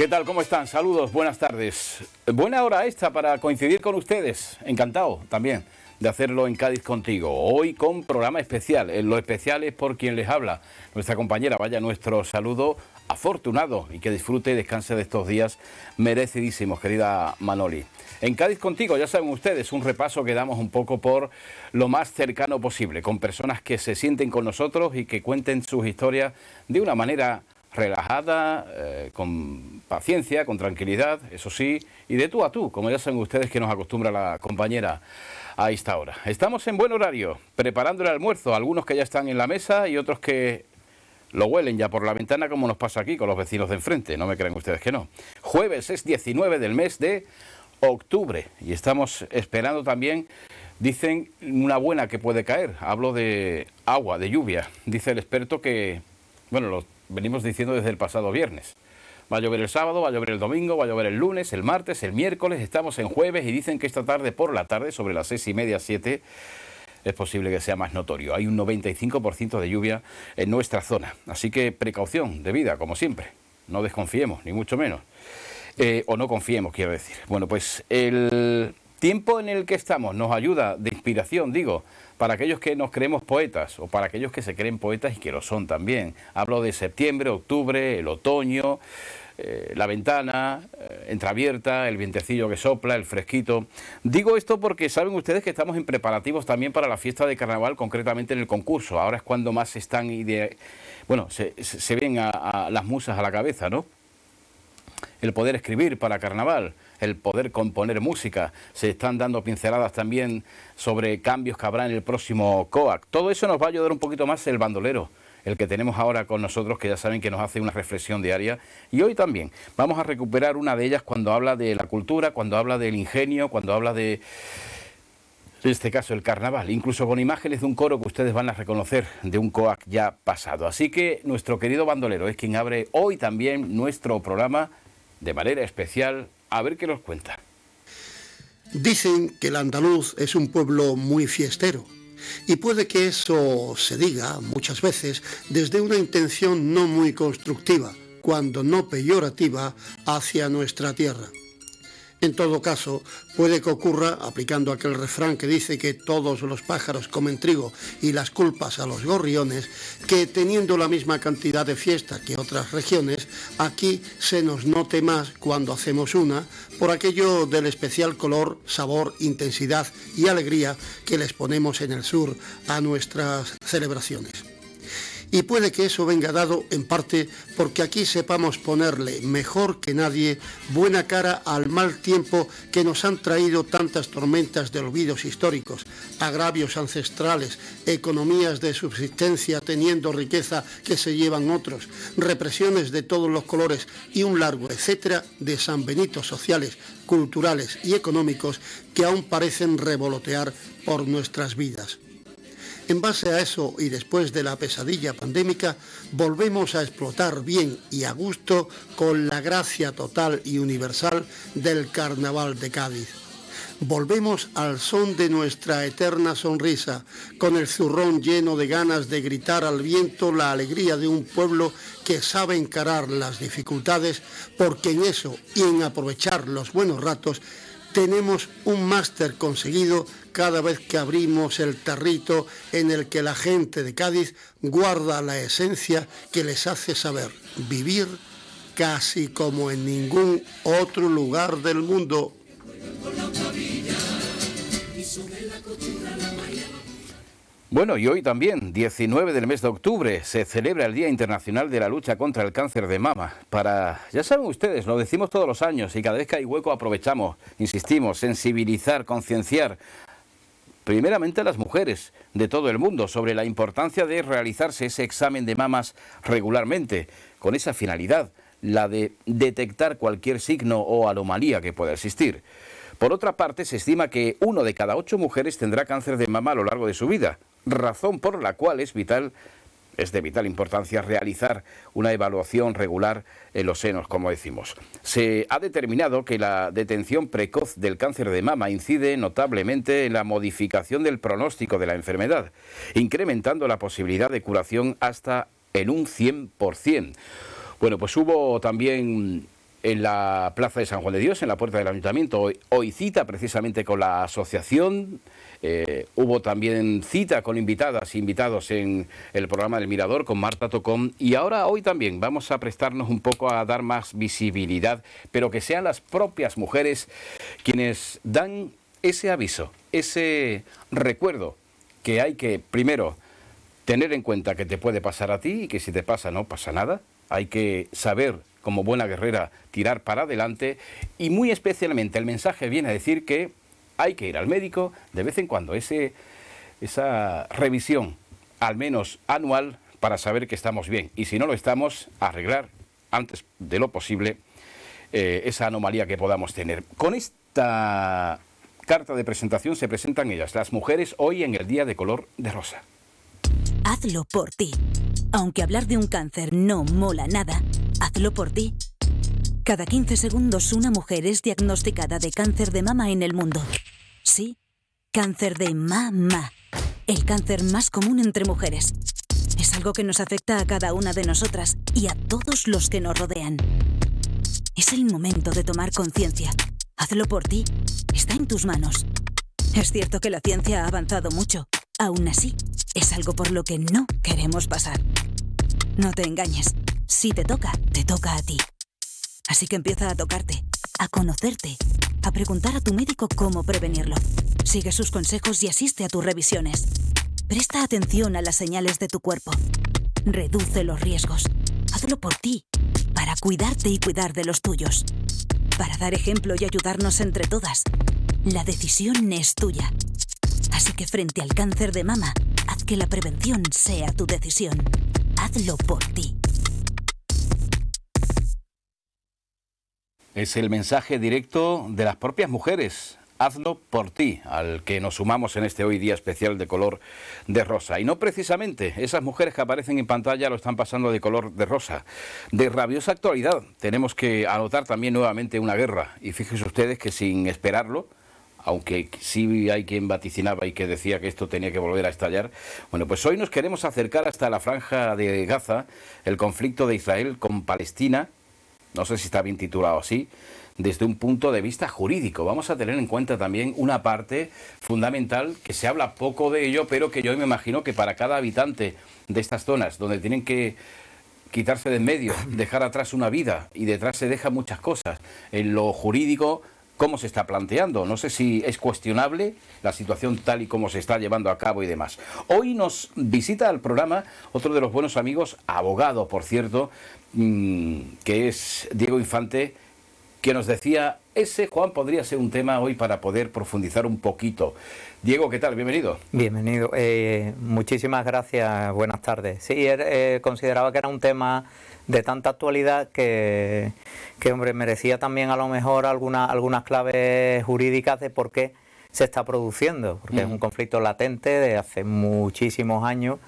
¿Qué tal? ¿Cómo están? Saludos, buenas tardes. Buena hora esta para coincidir con ustedes. Encantado también de hacerlo en Cádiz contigo. Hoy con programa especial. Lo especial es por quien les habla, nuestra compañera. Vaya nuestro saludo afortunado y que disfrute y descanse de estos días merecidísimos, querida Manoli. En Cádiz contigo, ya saben ustedes, un repaso que damos un poco por lo más cercano posible, con personas que se sienten con nosotros y que cuenten sus historias de una manera relajada, eh, con paciencia, con tranquilidad, eso sí, y de tú a tú, como ya saben ustedes que nos acostumbra la compañera a esta hora. Estamos en buen horario, preparando el almuerzo, algunos que ya están en la mesa y otros que lo huelen ya por la ventana como nos pasa aquí con los vecinos de enfrente, no me crean ustedes que no. Jueves es 19 del mes de octubre y estamos esperando también, dicen, una buena que puede caer. Hablo de agua, de lluvia. Dice el experto que, bueno, los venimos diciendo desde el pasado viernes. Va a llover el sábado, va a llover el domingo, va a llover el lunes, el martes, el miércoles, estamos en jueves y dicen que esta tarde por la tarde, sobre las seis y media, siete, es posible que sea más notorio. Hay un 95% de lluvia en nuestra zona. Así que precaución de vida, como siempre. No desconfiemos, ni mucho menos. Eh, o no confiemos, quiero decir. Bueno, pues el tiempo en el que estamos nos ayuda de inspiración, digo, para aquellos que nos creemos poetas o para aquellos que se creen poetas y que lo son también. Hablo de septiembre, octubre, el otoño, eh, la ventana eh, entreabierta, el vientecillo que sopla, el fresquito. Digo esto porque saben ustedes que estamos en preparativos también para la fiesta de carnaval, concretamente en el concurso. Ahora es cuando más están, bueno, se, ven a las musas a la cabeza, ¿no? el poder escribir para carnaval, el poder componer música. Se están dando pinceladas también sobre cambios que habrá en el próximo COAC. Todo eso nos va a ayudar un poquito más el bandolero el que tenemos ahora con nosotros, que ya saben que nos hace una reflexión diaria. Y hoy también vamos a recuperar una de ellas cuando habla de la cultura, cuando habla del ingenio, cuando habla de, en este caso, el carnaval, incluso con imágenes de un coro que ustedes van a reconocer de un COAC ya pasado. Así que nuestro querido bandolero es quien abre hoy también nuestro programa de manera especial a ver qué nos cuenta. Dicen que el andaluz es un pueblo muy fiestero y puede que eso se diga muchas veces desde una intención no muy constructiva, cuando no peyorativa, hacia nuestra tierra. En todo caso, puede que ocurra, aplicando aquel refrán que dice que todos los pájaros comen trigo y las culpas a los gorriones, que teniendo la misma cantidad de fiesta que otras regiones, aquí se nos note más cuando hacemos una, por aquello del especial color, sabor, intensidad y alegría que les ponemos en el sur a nuestras celebraciones y puede que eso venga dado en parte porque aquí sepamos ponerle mejor que nadie buena cara al mal tiempo que nos han traído tantas tormentas de olvidos históricos, agravios ancestrales, economías de subsistencia teniendo riqueza que se llevan otros, represiones de todos los colores y un largo etcétera de sanbenitos sociales, culturales y económicos que aún parecen revolotear por nuestras vidas. En base a eso y después de la pesadilla pandémica, volvemos a explotar bien y a gusto con la gracia total y universal del Carnaval de Cádiz. Volvemos al son de nuestra eterna sonrisa, con el zurrón lleno de ganas de gritar al viento la alegría de un pueblo que sabe encarar las dificultades, porque en eso y en aprovechar los buenos ratos tenemos un máster conseguido cada vez que abrimos el tarrito en el que la gente de Cádiz guarda la esencia que les hace saber vivir casi como en ningún otro lugar del mundo. Bueno, y hoy también, 19 del mes de octubre, se celebra el Día Internacional de la Lucha contra el Cáncer de Mama. Para, ya saben ustedes, lo decimos todos los años y cada vez que hay hueco aprovechamos, insistimos, sensibilizar, concienciar primeramente a las mujeres de todo el mundo sobre la importancia de realizarse ese examen de mamas regularmente, con esa finalidad, la de detectar cualquier signo o anomalía que pueda existir. Por otra parte, se estima que uno de cada ocho mujeres tendrá cáncer de mama a lo largo de su vida, razón por la cual es vital es de vital importancia realizar una evaluación regular en los senos, como decimos. Se ha determinado que la detención precoz del cáncer de mama incide notablemente en la modificación del pronóstico de la enfermedad, incrementando la posibilidad de curación hasta en un 100%. Bueno, pues hubo también en la Plaza de San Juan de Dios, en la puerta del ayuntamiento. Hoy, cita precisamente con la asociación. Eh, hubo también cita con invitadas e invitados en el programa del Mirador con Marta Tocón. Y ahora, hoy también, vamos a prestarnos un poco a dar más visibilidad, pero que sean las propias mujeres quienes dan ese aviso, ese recuerdo que hay que, primero, tener en cuenta que te puede pasar a ti y que si te pasa no pasa nada. Hay que saber como buena guerrera, tirar para adelante y muy especialmente el mensaje viene a decir que hay que ir al médico de vez en cuando, ese, esa revisión, al menos anual, para saber que estamos bien y si no lo estamos, arreglar antes de lo posible eh, esa anomalía que podamos tener. Con esta carta de presentación se presentan ellas, las mujeres, hoy en el Día de Color de Rosa. Hazlo por ti. Aunque hablar de un cáncer no mola nada, Hazlo por ti. Cada 15 segundos una mujer es diagnosticada de cáncer de mama en el mundo. Sí, cáncer de mama. El cáncer más común entre mujeres. Es algo que nos afecta a cada una de nosotras y a todos los que nos rodean. Es el momento de tomar conciencia. Hazlo por ti. Está en tus manos. Es cierto que la ciencia ha avanzado mucho. Aún así, es algo por lo que no queremos pasar. No te engañes. Si te toca, te toca a ti. Así que empieza a tocarte, a conocerte, a preguntar a tu médico cómo prevenirlo. Sigue sus consejos y asiste a tus revisiones. Presta atención a las señales de tu cuerpo. Reduce los riesgos. Hazlo por ti, para cuidarte y cuidar de los tuyos. Para dar ejemplo y ayudarnos entre todas. La decisión es tuya. Así que frente al cáncer de mama, haz que la prevención sea tu decisión. Hazlo por ti. Es el mensaje directo de las propias mujeres. Hazlo por ti, al que nos sumamos en este hoy día especial de color de rosa. Y no precisamente, esas mujeres que aparecen en pantalla lo están pasando de color de rosa. De rabiosa actualidad, tenemos que anotar también nuevamente una guerra. Y fíjense ustedes que sin esperarlo, aunque sí hay quien vaticinaba y que decía que esto tenía que volver a estallar. Bueno, pues hoy nos queremos acercar hasta la franja de Gaza, el conflicto de Israel con Palestina, no sé si está bien titulado así, desde un punto de vista jurídico. Vamos a tener en cuenta también una parte fundamental que se habla poco de ello, pero que yo me imagino que para cada habitante de estas zonas, donde tienen que quitarse de en medio, dejar atrás una vida y detrás se dejan muchas cosas, en lo jurídico cómo se está planteando. No sé si es cuestionable la situación tal y como se está llevando a cabo y demás. Hoy nos visita al programa otro de los buenos amigos, abogado, por cierto, Mm, que es Diego Infante, que nos decía, ese Juan podría ser un tema hoy para poder profundizar un poquito. Diego, ¿qué tal? Bienvenido. Bienvenido. Eh, muchísimas gracias. Buenas tardes. Sí, eh, eh, consideraba que era un tema de tanta actualidad que, que, hombre, merecía también a lo mejor alguna, algunas claves jurídicas de por qué se está produciendo, porque es un conflicto latente de hace muchísimos años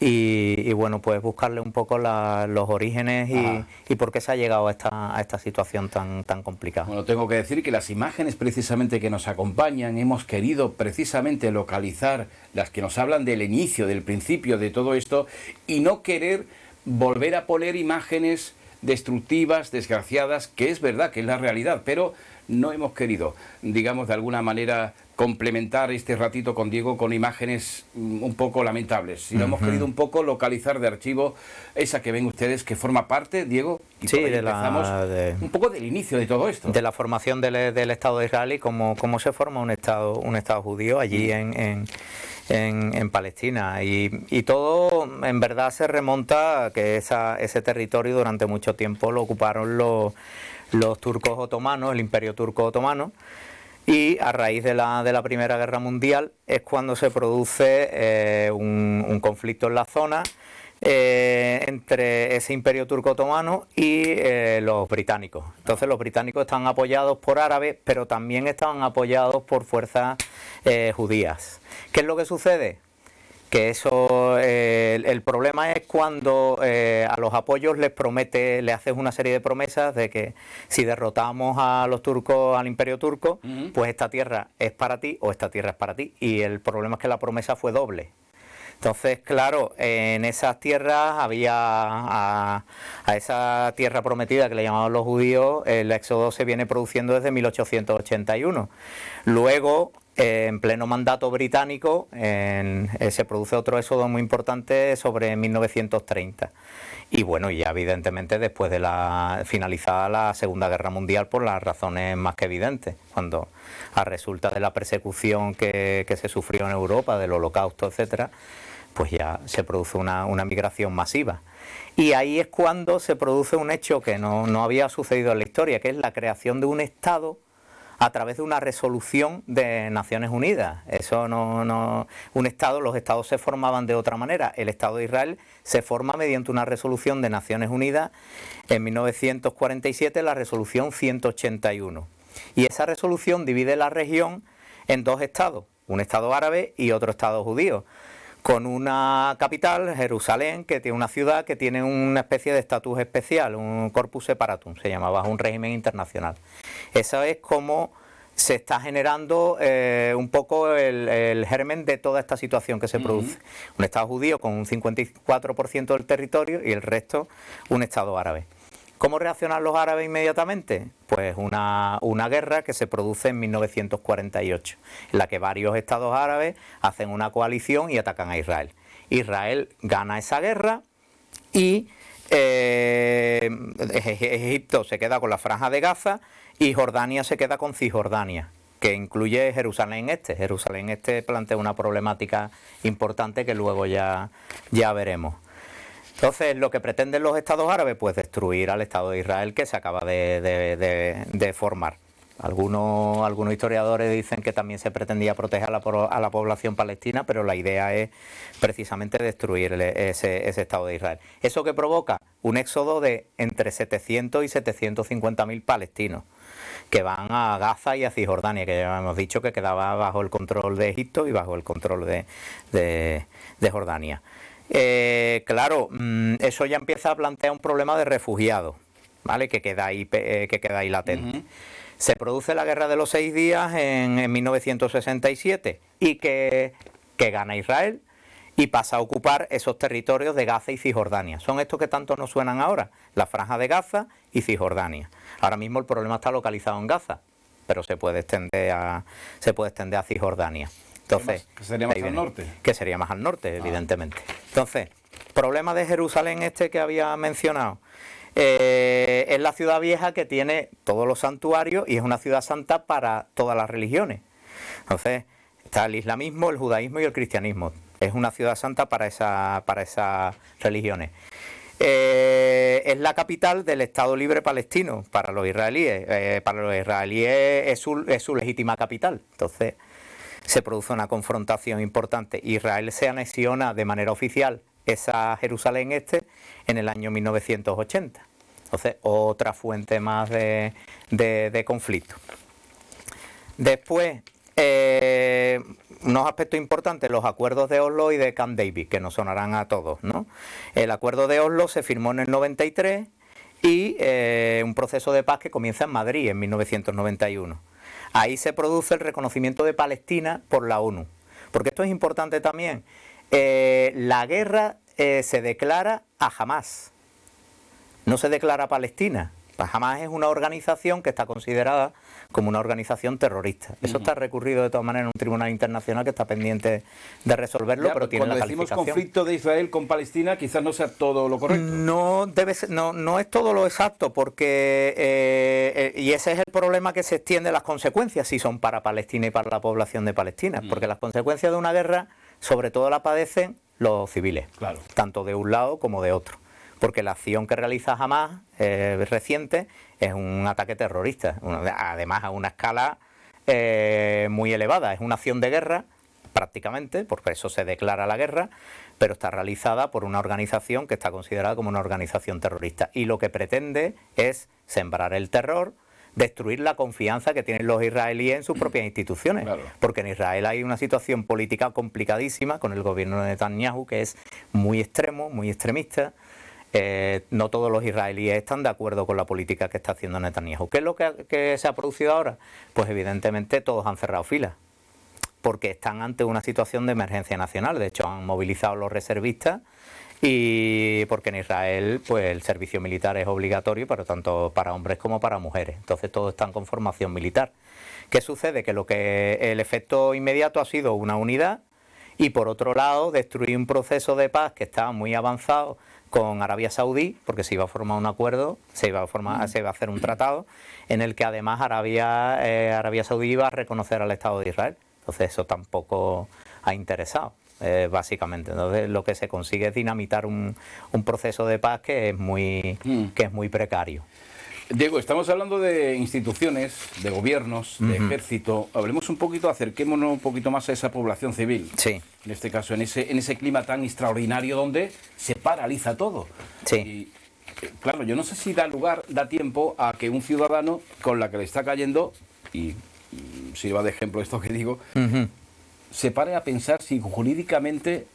y, bueno, pues buscarle un poco los orígenes y, y, por qué se ha llegado a esta, situación tan, tan complicada. Bueno, tengo que decir que las imágenes precisamente que nos acompañan, hemos querido precisamente localizar las que nos hablan del inicio, del principio de todo esto y no querer volver a poner imágenes destructivas, desgraciadas, que es verdad, que es la realidad, pero no hemos querido, digamos, de alguna manera complementar este ratito con Diego con imágenes mm, un poco lamentables. si lo hemos querido un poco localizar de archivo esa que ven ustedes que forma parte, Diego, y un poco del inicio de todo esto. De la formación del, Estado de Israel y cómo, se forma un Estado, un Estado judío allí en, en, en, Palestina. Y, y, todo en verdad se remonta a que ese territorio durante mucho tiempo lo ocuparon los, los turcos otomanos, el imperio turco otomano. Y a raíz de la, de la Primera Guerra Mundial es cuando se produce eh, un, conflicto en la zona eh, entre ese imperio turco-otomano y eh, los británicos. Entonces los británicos están apoyados por árabes, pero también estaban apoyados por fuerzas judías. ¿Qué es lo que sucede? que eso, eh, el, problema es cuando eh, a los apoyos les promete, le haces una serie de promesas de que si derrotamos a los turcos, al imperio turco, pues esta tierra es para ti o esta tierra es para ti. Y el problema es que la promesa fue doble. Entonces, claro, en esas tierras había a, a, esa tierra prometida que le llamaban los judíos, el éxodo se viene produciendo desde 1881. Luego, en pleno mandato británico eh, se produce otro éxodo muy importante sobre 1930 y bueno ya evidentemente después de la finalizada la Segunda Guerra Mundial por las razones más que evidentes cuando a resulta de la persecución que, se sufrió en Europa del Holocausto etc., pues ya se produce una, migración masiva. Y ahí es cuando se produce un hecho que no había sucedido en la historia, que es la creación de un Estado a través de una resolución de Naciones Unidas. Eso no, un Estado, los Estados se formaban de otra manera. El Estado de Israel se forma mediante una resolución de Naciones Unidas en 1947, la resolución 181. Y esa resolución divide la región en dos estados, un Estado árabe y otro Estado judío con una capital, Jerusalén, que tiene una ciudad que tiene una especie de estatus especial, un corpus separatum, se llamaba, un régimen internacional. Esa es cómo se está generando eh, un poco el, germen de toda esta situación que se produce. Un Estado judío con un 54% del territorio y el resto un Estado árabe. ¿Cómo reaccionan los árabes inmediatamente? Pues una, una, guerra que se produce en 1948, en la que varios estados árabes hacen una coalición y atacan a Israel. Israel gana esa guerra y eh, Egipto se queda con la franja de Gaza y Jordania se queda con Cisjordania, que incluye Jerusalén Este. Jerusalén Este plantea una problemática importante que luego ya, ya veremos. Entonces, lo que pretenden los estados árabes, pues destruir al Estado de Israel que se acaba de formar. Algunos, algunos historiadores dicen que también se pretendía proteger a la, población palestina, pero la idea es precisamente destruir ese, Estado de Israel. ¿Eso que provoca? Un éxodo de entre 700 y 750 mil palestinos que van a Gaza y a Cisjordania, que ya hemos dicho que quedaba bajo el control de Egipto y bajo el control de, de, Jordania. Eh, claro, mm, eso ya empieza a plantear un problema de refugiados, Que queda ahí, eh, que queda ahí latente se produce la Guerra de los Seis Días en, 1967 y que, gana Israel y pasa a ocupar esos territorios de Gaza y Cisjordania. Son estos que tanto nos suenan ahora, la franja de Gaza y Cisjordania. Ahora mismo el problema está localizado en Gaza, pero se puede extender a, se puede extender a Cisjordania. Entonces, que sería más al norte. Que sería más al norte, ah. evidentemente. Entonces, problema de Jerusalén este que había mencionado. Eh, es la ciudad vieja que tiene todos los santuarios y es una ciudad santa para todas las religiones. Entonces, está el islamismo, el judaísmo y el cristianismo. Es una ciudad santa para, esas religiones. Eh, es la capital del Estado Libre Palestino para los israelíes. Eh, para los israelíes es su legítima capital. Entonces, se produce una confrontación importante. Israel se anexiona de manera oficial esa Jerusalén Este en el año 1980. Entonces, otra fuente más de, de, conflicto. Después, eh, unos aspectos importantes, los acuerdos de Oslo y de Camp David, que nos sonarán a todos. ¿no? El acuerdo de Oslo se firmó en el 93 y eh, un proceso de paz que comienza en Madrid en 1991. Ahí se produce el reconocimiento de Palestina por la ONU. Porque esto es importante también. Eh, la guerra eh, se declara a Hamas, no se declara a Palestina. Pues Hamas es una organización que está considerada como una organización terrorista. Eso está recurrido de todas maneras en un tribunal internacional que está pendiente de resolverlo, pero tiene la calificación. Cuando decimos conflicto de Israel con Palestina, quizás no sea todo lo correcto. No debe no, es todo lo exacto, porque eh, y ese es el problema que se extiende las consecuencias si son para Palestina y para la población de Palestina, mm. porque las consecuencias de una guerra sobre todo la padecen los civiles, tanto de un lado como de otro, porque la acción que realiza Hamas eh, reciente es un ataque terrorista, además a una escala eh, muy elevada, es una acción de guerra prácticamente, porque eso se declara la guerra, pero está realizada por una organización que está considerada como una organización terrorista y lo que pretende es sembrar el terror, destruir la confianza que tienen los israelíes en sus propias instituciones. Porque en Israel hay una situación política complicadísima con el gobierno de Netanyahu, que es muy extremo, muy extremista. Eh, no todos los israelíes están de acuerdo con la política que está haciendo Netanyahu. ¿Qué es lo que, se ha producido ahora? Pues evidentemente todos han cerrado filas, porque están ante una situación de emergencia nacional. De hecho, han movilizado los reservistas y porque en Israel pues el servicio militar es obligatorio, para tanto para hombres como para mujeres. Entonces todos están con formación militar. ¿Qué sucede? Que lo que el efecto inmediato ha sido una unidad y por otro lado destruir un proceso de paz que estaba muy avanzado con Arabia Saudí, porque se iba a formar un acuerdo, se iba a formar, se iba a hacer un tratado en el que además Arabia eh, Arabia Saudí iba a reconocer al Estado de Israel. Entonces eso tampoco ha interesado. Eh, básicamente. Entonces lo que se consigue es dinamitar un, proceso de paz que es muy, mm. que es muy precario. Diego, estamos hablando de instituciones, de gobiernos, de ejército. Hablemos un poquito, acerquémonos un poquito más a esa población civil. Sí. En este caso, en ese, en ese clima tan extraordinario donde se paraliza todo. Sí. claro, yo no sé si da lugar, da tiempo a que un ciudadano con la que le está cayendo, y, sirva de ejemplo esto que digo, se pare a pensar si jurídicamente,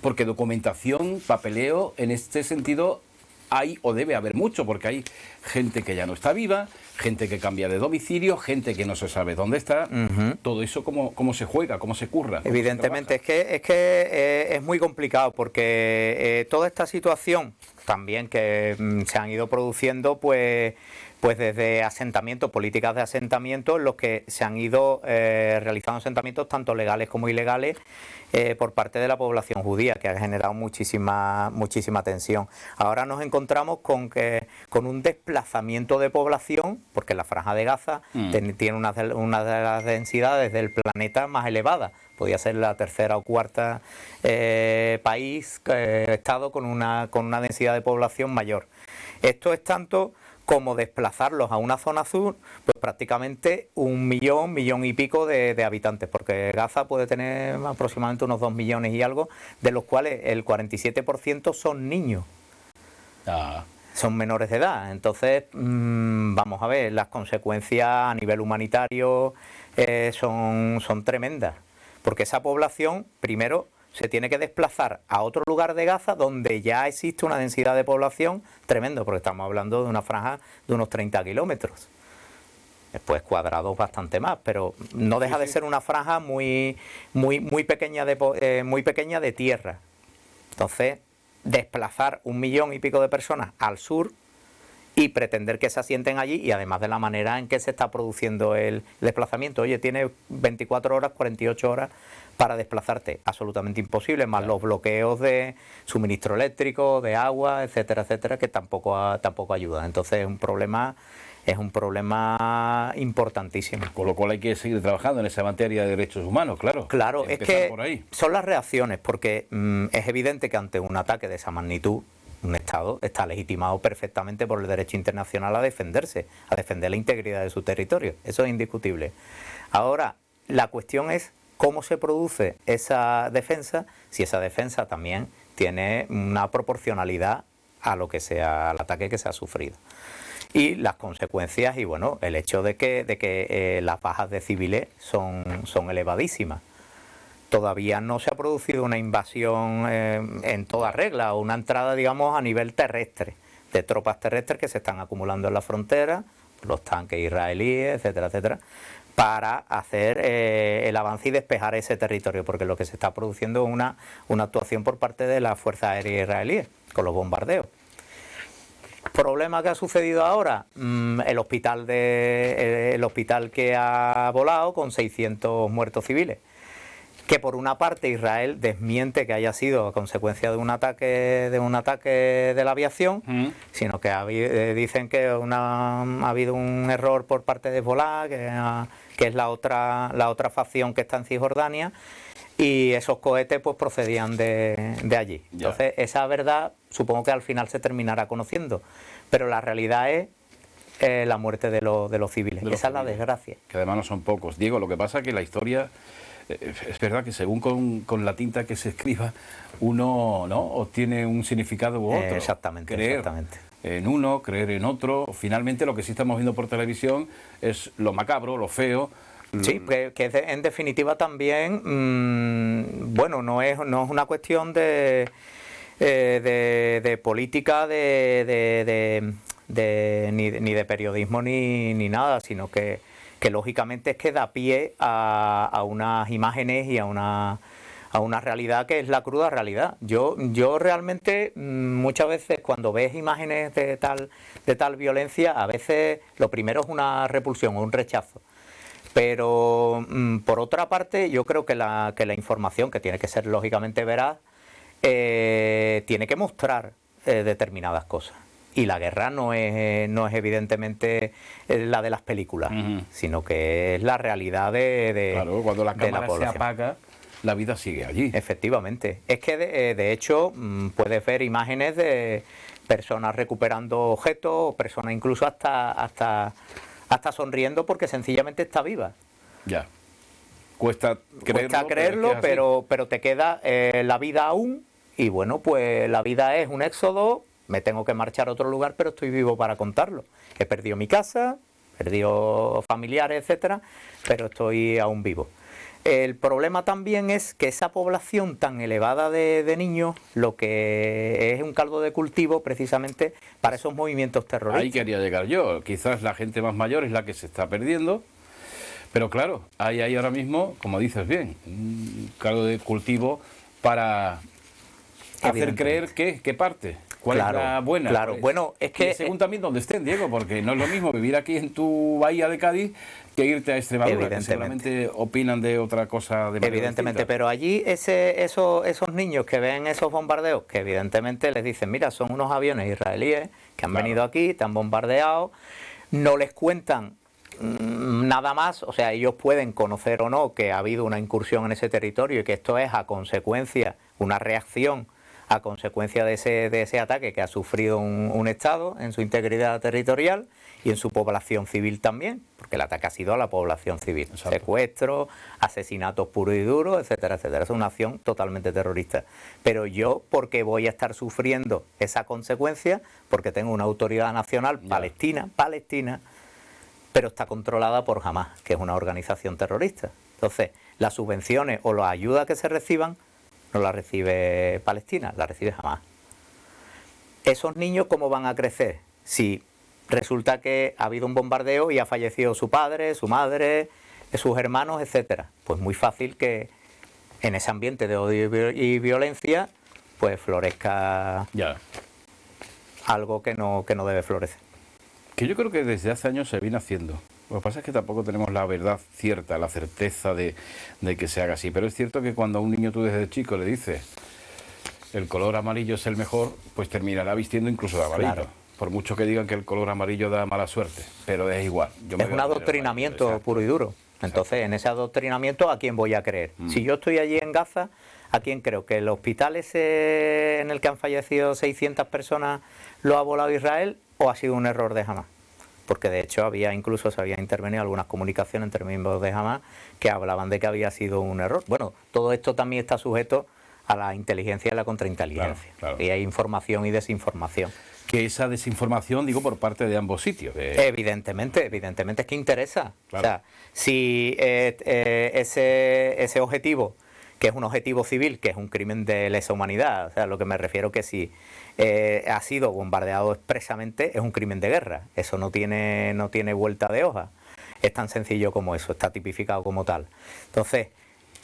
porque documentación, papeleo, en este sentido hay o debe haber mucho, porque hay gente que ya no está viva, gente que cambia de domicilio, gente que no se sabe dónde está, todo eso cómo, cómo se juega, cómo se curra. Evidentemente, es que, es, que eh, es muy complicado porque eh, toda esta situación también que mm, se han ido produciendo, pues pues desde asentamientos, políticas de asentamiento, los que se han ido eh, realizando asentamientos tanto legales como ilegales eh, por parte de la población judía, que ha generado muchísima, muchísima tensión. Ahora nos encontramos con, que, con un desplazamiento de población, porque la franja de Gaza mm. tiene una de, las densidades del planeta más elevada... ...podría ser la tercera o cuarta eh, país, estado con una, con una densidad de población mayor. Esto es tanto como desplazarlos a una zona azul, pues prácticamente un millón, millón y pico de, habitantes, porque Gaza puede tener aproximadamente unos dos millones y algo, de los cuales el 47% son niños. Ah. Son menores de edad. Entonces, mm, vamos a ver, las consecuencias a nivel humanitario eh, son, son tremendas, porque esa población, primero, se tiene que desplazar a otro lugar de Gaza donde ya existe una densidad de población tremenda, porque estamos hablando de una franja de unos 30 kilómetros. Después cuadrados bastante más, pero no deja de ser una franja muy, muy, muy, pequeña, de, eh, muy pequeña de tierra. Entonces, desplazar un millón y pico de personas al sur y pretender que se asienten allí y además de la manera en que se está produciendo el desplazamiento. Oye, tiene 24 horas, 48 horas para desplazarte, absolutamente imposible, más los bloqueos de suministro eléctrico, de agua, etcétera, etcétera, que tampoco, ha, tampoco ayuda. Entonces es un problema es un problema importantísimo. Con lo cual hay que seguir trabajando en esa materia de derechos humanos, claro. Claro, es que son las reacciones, porque mm, es evidente que ante un ataque de esa magnitud, un Estado está legitimado perfectamente por el derecho internacional a defenderse, a defender la integridad de su territorio. Eso es indiscutible. Ahora, la cuestión es cómo se produce esa defensa, si esa defensa también tiene una proporcionalidad a lo que sea, al ataque que se ha sufrido. Y las consecuencias, y bueno, el hecho de que, eh, las bajas de civiles son, elevadísimas. Todavía no se ha producido una invasión eh, en toda regla, o una entrada, digamos, a nivel terrestre, de tropas terrestres que se están acumulando en la frontera, los tanques israelíes, etcétera, etcétera para hacer eh, el avance y despejar ese territorio, porque lo que se está produciendo es una, una actuación por parte de la Fuerza Aérea Israelí con los bombardeos. ¿Problema que ha sucedido ahora? Mm, el hospital, de, eh, el hospital que ha volado con 600 muertos civiles. Que por una parte Israel desmiente que haya sido a consecuencia de un ataque de, un ataque de la aviación, sino que eh, dicen que una, ha habido un error por parte de volar que que es la otra, la otra facción que está en Cisjordania, y esos cohetes pues procedían de, de allí. Entonces, esa verdad supongo que al final se terminará conociendo, pero la realidad es eh, la muerte de, de los civiles. esa es la desgracia. Que además no son pocos. Diego, lo que pasa es que la historia eh, es verdad que según con, con, la tinta que se escriba, uno ¿no? obtiene un significado u otro. Eh, exactamente, exactamente en uno, creer en otro. Finalmente lo que sí estamos viendo por televisión es lo macabro, lo feo. Sí, mm. que, en definitiva también, mm, bueno, no es, no es una cuestión de, eh, de, política, de, ni, de periodismo ni, ni nada, sino que, que lógicamente es que da pie a, a unas imágenes y a una a una realidad que es la cruda realidad. Yo, yo realmente mm, muchas veces cuando ves imágenes de tal, de tal violencia, a veces lo primero es una repulsión o un rechazo. Pero mm, por otra parte, yo creo que la, que la información, que tiene que ser lógicamente veraz, eh, tiene que mostrar eh, determinadas cosas y la guerra no es, no es evidentemente eh, la de las películas, sino que es la realidad de, de, claro, cuando la, Se apaga, la vida sigue allí. Efectivamente. Es que de, eh, hecho mm, puedes ver imágenes de personas recuperando objetos, o personas incluso hasta, hasta, hasta sonriendo porque sencillamente está viva. Ya. Cuesta creerlo, Cuesta creerlo pero, pero, te queda eh, la vida aún y bueno, pues la vida es un éxodo, me tengo que marchar a otro lugar, pero estoy vivo para contarlo. He perdido mi casa, he perdido familiares, etcétera, pero estoy aún vivo. El problema también es que esa población tan elevada de, niños lo que es un caldo de cultivo precisamente para esos movimientos terroristas. Ahí quería llegar yo. Quizás la gente más mayor es la que se está perdiendo. Pero claro, hay ahí ahora mismo, como dices bien, un caldo de cultivo para hacer creer que, que parte. ¿Cuál claro, buena? Pues, bueno, es que. Según eh, también donde estén, Diego, porque no es lo mismo vivir aquí en tu bahía de Cádiz que irte a Extremadura, evidentemente. opinan de otra cosa Evidentemente, pero allí ese, esos, esos niños que ven esos bombardeos, que evidentemente les dicen, mira, son unos aviones israelíes que han venido aquí, te han bombardeado, no les cuentan mm, nada más, o sea, ellos pueden conocer o no que ha habido una incursión en ese territorio y que esto es a consecuencia, una reacción a consecuencia de ese, de ese ataque que ha sufrido un, Estado en su integridad territorial y en su población civil también, porque el ataque ha sido a la población civil. Secuestros, asesinatos puros y duros, etcétera, etcétera. Es una acción totalmente terrorista. Pero yo, porque voy a estar sufriendo esa consecuencia, porque tengo una autoridad nacional palestina, palestina, pero está controlada por Hamas, que es una organización terrorista. Entonces, las subvenciones o las ayudas que se reciban no la recibe Palestina, la recibe jamás. ¿Esos niños cómo van a crecer? Si resulta que ha habido un bombardeo y ha fallecido su padre, su madre, sus hermanos, etcétera. Pues muy fácil que en ese ambiente de odio y violencia, pues florezca algo que no, que no debe florecer. Que yo creo que desde hace años se viene haciendo. Lo que pasa es que tampoco tenemos la verdad cierta, la certeza de, que se haga así. Pero es cierto que cuando a un niño tú desde chico le dices el color amarillo es el mejor, pues terminará vistiendo incluso de amarillo. Por mucho que digan que el color amarillo da mala suerte, pero es igual. es un adoctrinamiento puro y duro. Entonces, en ese adoctrinamiento, ¿a quién voy a creer? Mm. Si yo estoy allí en Gaza, ¿a quién creo? ¿Que el hospital ese en el que han fallecido 600 personas lo ha volado Israel o ha sido un error de Hamas? porque de hecho había incluso se habían intervenido algunas comunicaciones entre miembros de Hamas que hablaban de que había sido un error. Bueno, todo esto también está sujeto a la inteligencia y a la contrainteligencia. Y hay información y desinformación. Que esa desinformación, digo, por parte de ambos sitios. Evidentemente, evidentemente es que interesa. O sea, si eh, eh, ese, ese objetivo que es un objetivo civil, que es un crimen de lesa humanidad. O sea, lo que me refiero que si eh, ha sido bombardeado expresamente, es un crimen de guerra. Eso no tiene, no tiene vuelta de hoja. Es tan sencillo como eso, está tipificado como tal. Entonces,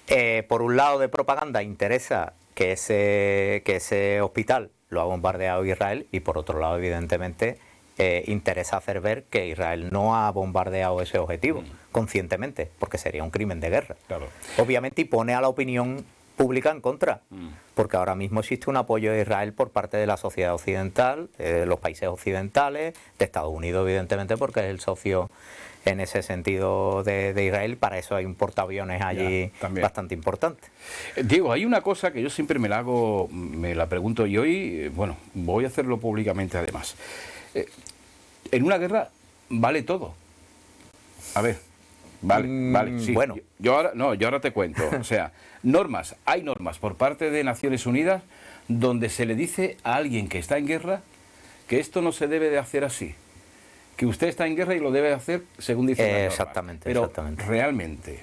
eh, por un lado de propaganda interesa que ese, que ese hospital lo ha bombardeado Israel y por otro lado, evidentemente, eh, interesa hacer ver que Israel no ha bombardeado ese objetivo mm. conscientemente, porque sería un crimen de guerra. Obviamente, y pone a la opinión pública en contra, mm. porque ahora mismo existe un apoyo a Israel por parte de la sociedad occidental, de los países occidentales, de Estados Unidos evidentemente, porque es el socio en ese sentido de, Israel, para eso hay un portaaviones allí bastante importante. Eh, Diego, hay una cosa que yo siempre me la hago, me la pregunto y hoy, eh, bueno, voy a hacerlo públicamente además. Eh, en una guerra vale todo. A ver, Vale, mm. vale. Sí. Bueno, yo, ahora, no, yo ahora te cuento. o sea, normas, hay normas por parte de Naciones Unidas donde se le dice a alguien que está en guerra que esto no se debe de hacer así. Que usted está en guerra y lo debe hacer según dice la norma. Exactamente, Pero exactamente. realmente,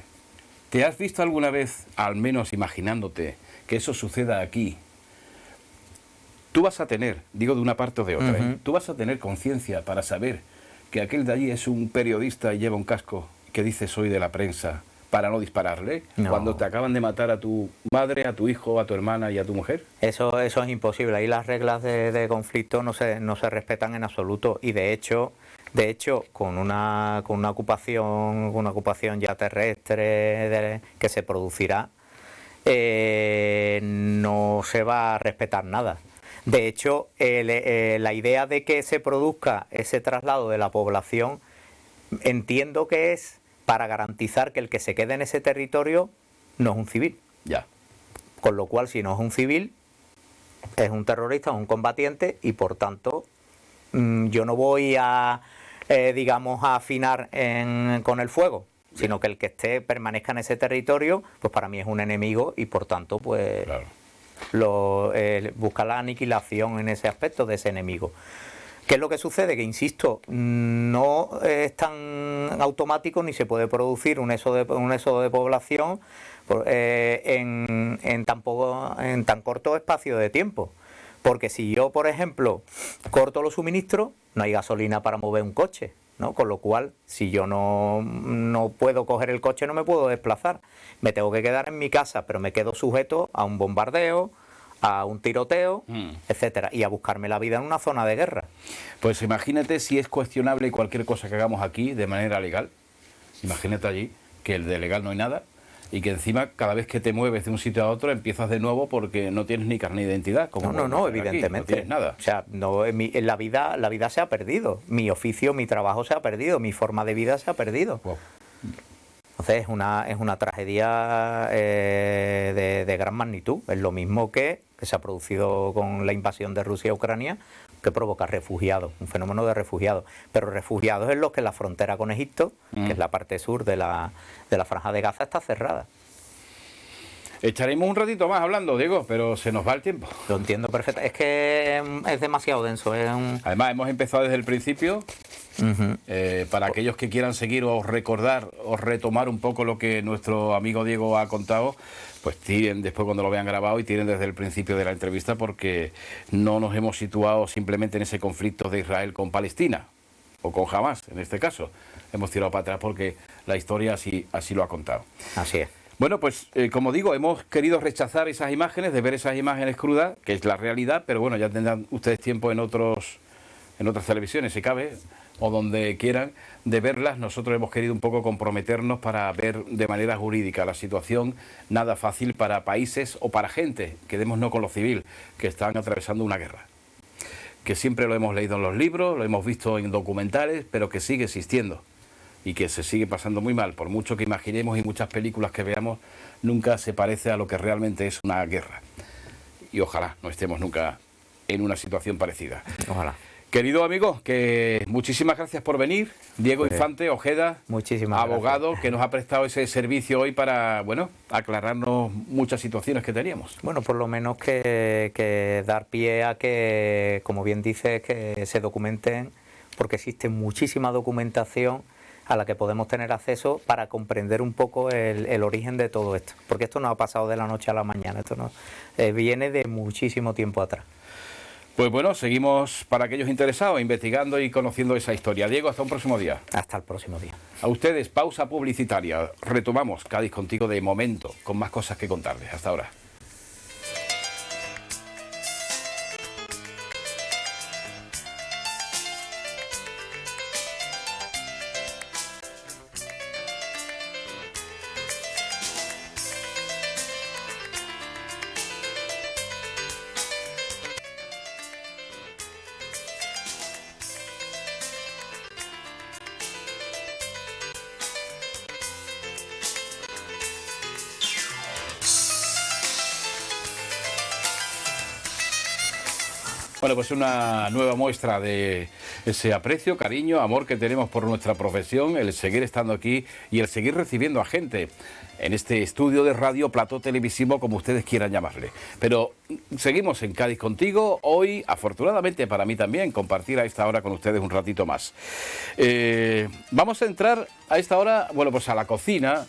¿te has visto alguna vez, al menos imaginándote, que eso suceda aquí? Tú vas a tener, digo de una parte o de otra, ¿eh? tú vas a tener conciencia para saber que aquel de allí es un periodista y lleva un casco Qué dices hoy de la prensa para no dispararle cuando te acaban de matar a tu madre, a tu hijo, a tu hermana y a tu mujer? Eso, eso es imposible. Ahí las reglas de, de conflicto no se, no se respetan en absoluto. Y de hecho, de hecho, con una, con una ocupación, una ocupación ya terrestre que se producirá, eh, no se va a respetar nada. De hecho, eh, la idea de que se produzca ese traslado de la población, entiendo que es para garantizar que el que se quede en ese territorio no es un civil. Ya. Con lo cual, si no es un civil, es un terrorista, es un combatiente y por tanto mm, yo no voy a, eh, digamos, a afinar con el fuego, sino que el que esté permanezca en ese territorio, pues para mí es un enemigo y por tanto, pues lo, eh, la aniquilación en ese aspecto de ese enemigo. ¿Qué es lo que sucede? Que, insisto, no es tan automático ni se puede producir un eso de, éxodo de población eh, en, en, tan en tan corto espacio de tiempo. Porque si yo, por ejemplo, corto los suministros, no hay gasolina para mover un coche. ¿no? Con lo cual, si yo no, no, puedo coger el coche, no me puedo desplazar. Me tengo que quedar en mi casa, pero me quedo sujeto a un bombardeo, a un tiroteo, mm. etcétera, y a buscarme la vida en una zona de guerra. Pues imagínate si es cuestionable cualquier cosa que hagamos aquí de manera legal. Imagínate allí que el de legal no hay nada y que encima cada vez que te mueves de un sitio a otro empiezas de nuevo porque no tienes ni carne ni identidad. Como no, no, no, evidentemente. no tienes nada. O sea, no, en, la vida, la vida se ha perdido. Mi oficio, mi trabajo se ha perdido, mi forma de vida se ha perdido. Entonces es una, es una tragedia eh, de gran magnitud. Es lo mismo que que se ha producido con la invasión de Rusia a Ucrania, que provoca refugiados, un fenómeno de refugiados. Pero refugiados es los que la frontera con Egipto, mm. que es la parte sur de la, de la franja de Gaza, está cerrada. Echaremos un ratito más hablando, Diego, pero se nos va el tiempo. Lo entiendo perfectamente. Es que mm, es demasiado denso. Además, hemos empezado desde el principio. Eh, para aquellos que quieran seguir o recordar o retomar un poco lo que nuestro amigo Diego ha contado, pues tiren después cuando lo vean grabado y tienen desde el principio de la entrevista porque no nos hemos situado simplemente en ese conflicto de Israel con Palestina o con Hamas en este caso. Hemos tirado para atrás porque la historia así, así lo ha contado. Así es. Bueno, pues eh, como digo, hemos querido rechazar esas imágenes, de ver esas imágenes crudas, que es la realidad, pero bueno, ya tendrán ustedes tiempo en otros en otras televisiones, si cabe, o donde quieran de verlas, nosotros hemos querido un poco comprometernos para ver de manera jurídica la situación nada fácil para países o para gente, quedémonos con lo civil, que están atravesando una guerra que siempre lo hemos leído en los libros, lo hemos visto en documentales, pero que sigue existiendo y que se sigue pasando muy mal. Por mucho que imaginemos y muchas películas que veamos, nunca se parece a lo que realmente es una guerra. Y ojalá no estemos nunca en una situación parecida. Ojalá. Querido amigo, que muchísimas gracias por venir. Diego Infante, Ojeda, abogado, que nos ha prestado ese servicio hoy para, bueno, aclararnos muchas situaciones que teníamos. Bueno, por lo menos que, dar pie a que, como bien dices, que se documenten, porque existe muchísima documentación a la que podemos tener acceso para comprender un poco el, origen de todo esto. Porque esto no ha pasado de la noche a la mañana, esto no, eh, viene de muchísimo tiempo atrás. Pues bueno, seguimos para aquellos interesados investigando y conociendo esa historia. Diego, hasta un próximo día. Hasta el próximo día. A ustedes, pausa publicitaria. Retomamos Cádiz contigo de momento, con más cosas que contarles. Hasta ahora. Es pues una nueva muestra de ese aprecio, cariño, amor que tenemos por nuestra profesión, el seguir estando aquí y el seguir recibiendo a gente en este estudio de radio, plató televisivo, como ustedes quieran llamarle. Pero seguimos en Cádiz contigo. Hoy, afortunadamente para mí también, compartir a esta hora con ustedes un ratito más. Eh, vamos a entrar a esta hora, bueno, pues a la cocina.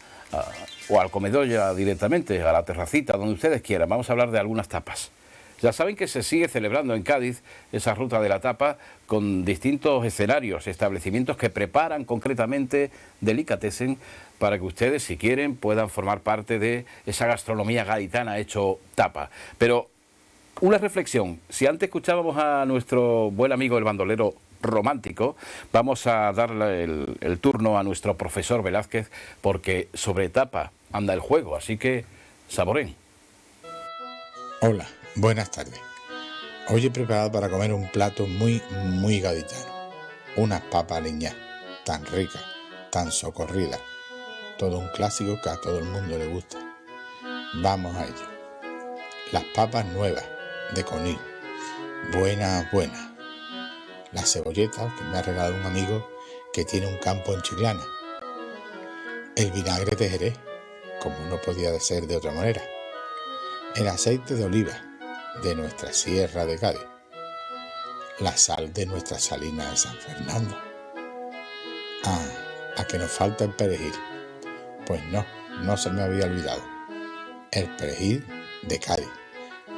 o al comedor ya directamente, a la terracita, donde ustedes quieran. Vamos a hablar de algunas tapas. Ya saben que se sigue celebrando en Cádiz esa ruta de la tapa con distintos escenarios, establecimientos que preparan concretamente delicatesen para que ustedes, si quieren, puedan formar parte de esa gastronomía gaditana hecho tapa. Pero una reflexión, si antes escuchábamos a nuestro buen amigo el bandolero romántico, vamos a darle el, turno a nuestro profesor Velázquez porque sobre tapa anda el juego, así que saboren. Hola. Buenas tardes. Hoy he preparado para comer un plato muy, muy gaditano. Unas papas niñas, tan ricas, tan socorridas. Todo un clásico que a todo el mundo le gusta. Vamos a ello. Las papas nuevas, de conil. Buenas, buenas. Las cebolletas que me ha regalado un amigo que tiene un campo en Chiclana. El vinagre de Jerez, como no podía ser de otra manera. El aceite de oliva de nuestra sierra de Cádiz, la sal de nuestra salina de San Fernando. Ah, a que nos falta el perejil. Pues no, no se me había olvidado. El perejil de Cádiz,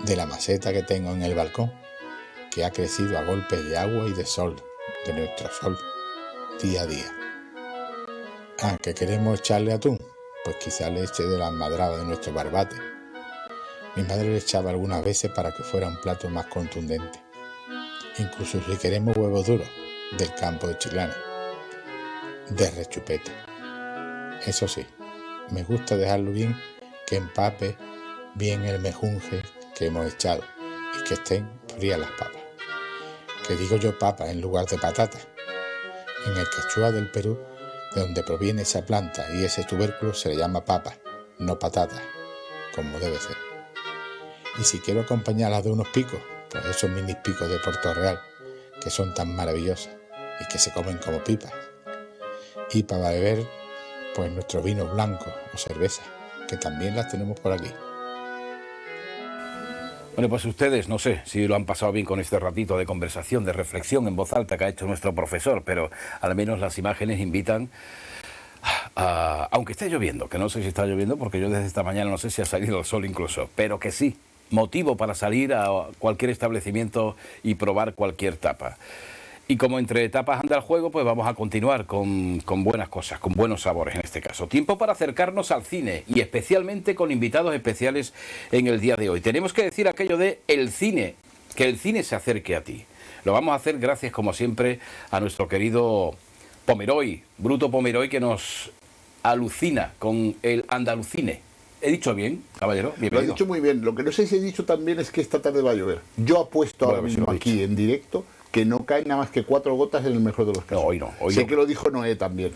de la maceta que tengo en el balcón, que ha crecido a golpes de agua y de sol, de nuestro sol, día a día. Ah, que queremos echarle atún, pues quizá le eche de la madraba de nuestro barbate mi madre lo echaba algunas veces para que fuera un plato más contundente. Incluso si queremos huevos duros, del campo de Chilana. De rechupete. Eso sí, me gusta dejarlo bien que empape bien el mejunje que hemos echado y que estén frías las papas. Que digo yo papa en lugar de patatas. En el quechua del Perú, de donde proviene esa planta y ese tubérculo, se le llama papa, no patata, como debe ser. Y si quiero acompañarlas de unos picos, pues esos mini picos de Puerto Real, que son tan maravillosos y que se comen como pipas. Y para beber, pues nuestro vino blanco o cerveza, que también las tenemos por aquí. Bueno, pues ustedes, no sé si lo han pasado bien con este ratito de conversación, de reflexión en voz alta que ha hecho nuestro profesor, pero al menos las imágenes invitan a, aunque esté lloviendo, que no sé si está lloviendo, porque yo desde esta mañana no sé si ha salido el sol incluso, pero que sí, motivo para salir a cualquier establecimiento y probar cualquier tapa. Y como entre etapas anda el juego, pues vamos a continuar con, con, buenas cosas, con buenos sabores en este caso. Tiempo para acercarnos al cine y especialmente con invitados especiales en el día de hoy. Tenemos que decir aquello de el cine, que el cine se acerque a ti. Lo vamos a hacer gracias, como siempre, a nuestro querido Pomeroy, Bruto Pomeroy, que nos alucina con el andalucine he dicho bien, caballero. Bienvenido. Lo he dicho muy bien. Lo que no sé si he dicho también es que esta tarde va a llover. Yo apuesto ahora pues, mismo aquí en directo que no caen nada más que cuatro gotas en el mejor de los casos. No, hoy no. Hoy sé que lo dijo Noé también.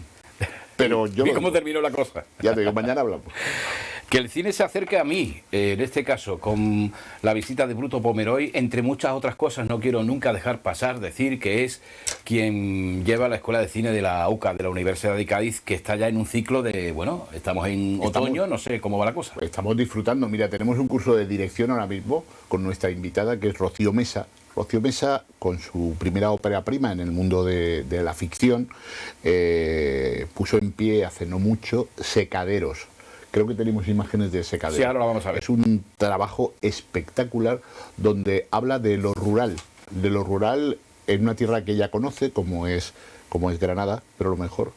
Pero yo. ¿Y cómo terminó la cosa? Ya te digo, mañana hablamos. que el cine se acerque a mí, eh, en este caso, con la visita de Bruto Pomeroy, entre muchas otras cosas, no quiero nunca dejar pasar decir que es quien lleva la Escuela de Cine de la UCA, de la Universidad de Cádiz, que está ya en un ciclo de, bueno, estamos en otoño, no sé cómo va la cosa. Estamos disfrutando, mira, tenemos un curso de dirección ahora mismo con nuestra invitada, que es Rocío Mesa, Rocío Mesa, con su primera ópera prima en el mundo de, la ficción, eh, puso en pie hace no mucho Secaderos, Creo que tenemos imágenes de ese cadáver. Sí, ahora lo vamos a ver. Es un trabajo espectacular donde habla de lo rural, de lo rural en una tierra que ella conoce, como es, como es Granada, pero lo mejor,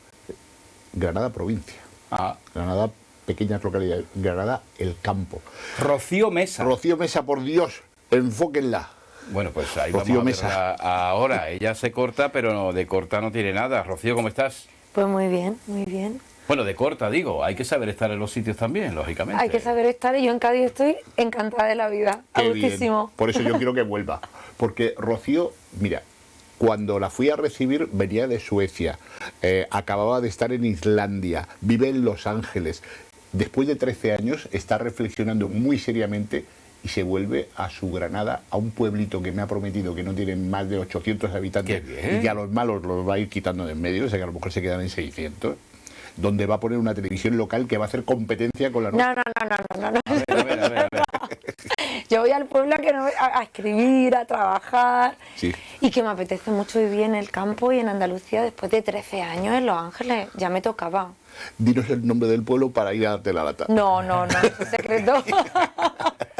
Granada provincia. Ah. Granada pequeñas localidades. Granada, el campo. Rocío Mesa. Rocío Mesa, por Dios, enfóquenla. Bueno, pues ahí Rocío Mesa. ahora. Ella se corta, pero de corta no tiene nada. Rocío, ¿cómo estás? Pues muy bien, muy bien. Bueno, de corta digo, hay que saber estar en los sitios también, lógicamente. Hay que saber estar y yo en Cádiz estoy encantada de la vida, Qué Por eso yo quiero que vuelva, porque Rocío, mira, cuando la fui a recibir venía de Suecia, eh, acababa de estar en Islandia, vive en Los Ángeles. Después de 13 años está reflexionando muy seriamente y se vuelve a su Granada, a un pueblito que me ha prometido que no tiene más de 800 habitantes y que a los malos los va a ir quitando de en medio, o sea que a lo mejor se quedan en 600 donde va a poner una televisión local que va a hacer competencia con la nuestra. No, no, no, no, no. no. A ver, a ver, a ver, Yo voy al pueblo a, que a, escribir, a trabajar sí. y que me apetece mucho vivir en el campo y en Andalucía después de 13 años en Los Ángeles. Ya me tocaba. Dinos el nombre del pueblo para ir a darte la lata. No, no, no, es un secreto.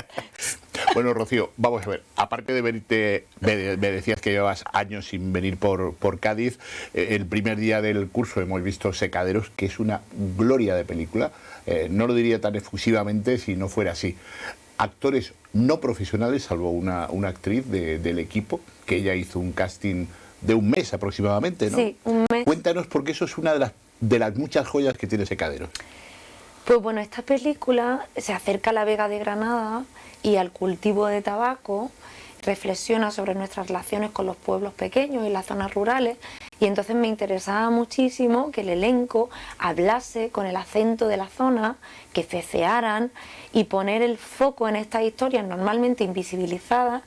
Bueno, Rocío, vamos a ver. Aparte de venirte, me, decías que llevas años sin venir por, por Cádiz. Eh, el primer día del curso hemos visto Secaderos, que es una gloria de película. Eh, no lo diría tan efusivamente si no fuera así. Actores no profesionales, salvo una, actriz del equipo, que ella hizo un casting de un mes aproximadamente, ¿no? Sí, un mes. Cuéntanos, porque eso es una de las, de las muchas joyas que tiene Secaderos. Pues bueno, esta película se acerca a la Vega de Granada y al cultivo de tabaco, reflexiona sobre nuestras relaciones con los pueblos pequeños y las zonas rurales y entonces me interesaba muchísimo que el elenco hablase con el acento de la zona, que cecearan y poner el foco en estas historias normalmente invisibilizadas,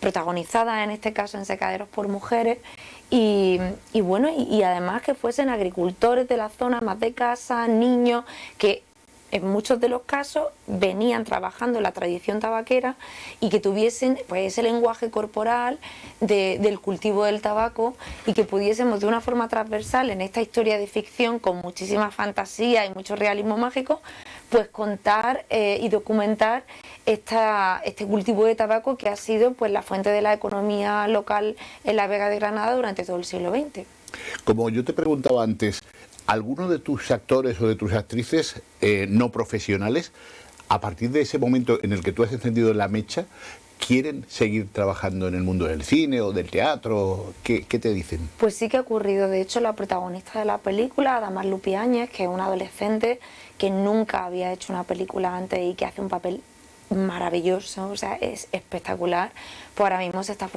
protagonizadas en este caso en secaderos por mujeres y, bueno y, además que fuesen agricultores de la zona, más de casa, niños que en muchos de los casos venían trabajando la tradición tabaquera y que tuviesen pues, ese lenguaje corporal del cultivo del tabaco y que pudiésemos de una forma transversal en esta historia de ficción con muchísima fantasía y mucho realismo mágico, pues contar eh, y documentar este cultivo de tabaco que ha sido pues, la fuente de la economía local en la Vega de Granada durante todo el siglo XX. Como yo te preguntaba antes, ¿Alguno de tus actores o de tus actrices eh, no profesionales, a partir de ese momento en el que tú has encendido la mecha, quieren seguir trabajando en el mundo del cine o del teatro? ¿Qué, te dicen? Pues sí que ha ocurrido. De hecho, la protagonista de la película, Adamar Lupiáñez, que es una adolescente que nunca había hecho una película antes y que hace un papel maravilloso, o sea, es espectacular. Pues ahora mismo se está,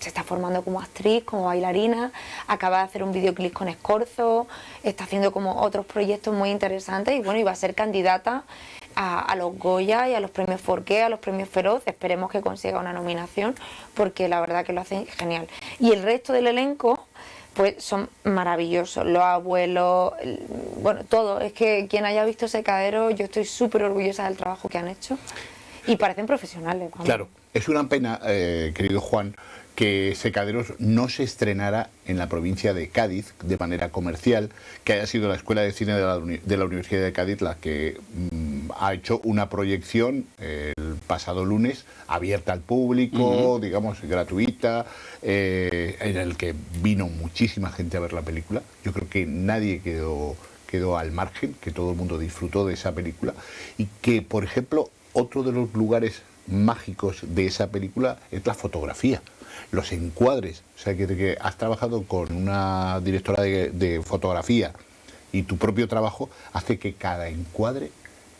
se está formando como actriz, como bailarina, acaba de hacer un videoclip con Escorzo, está haciendo como otros proyectos muy interesantes y bueno, y va a ser candidata a, los Goya y a los premios Forqué, a los premios Feroz. Esperemos que consiga una nominación porque la verdad que lo hace genial. Y el resto del elenco, pues son maravillosos. Los abuelos, bueno, todo. Es que quien haya visto Secadero, yo estoy súper orgullosa del trabajo que han hecho. Y parecen profesionales. Claro, es una pena, eh, querido Juan, que Secaderos no se estrenara en la provincia de Cádiz de manera comercial, que haya sido la Escuela de Cine de la, Universidad de Cádiz la que mm, ha hecho una proyección eh, el pasado lunes abierta al público, digamos, gratuita, eh, en el que vino muchísima gente a ver la película. Yo creo que nadie quedó quedó al margen, que todo el mundo disfrutó de esa película y que, por ejemplo, otro de los lugares mágicos de esa película es la fotografía, los encuadres. O sea, que, has trabajado con una directora de, fotografía y tu propio trabajo hace que cada encuadre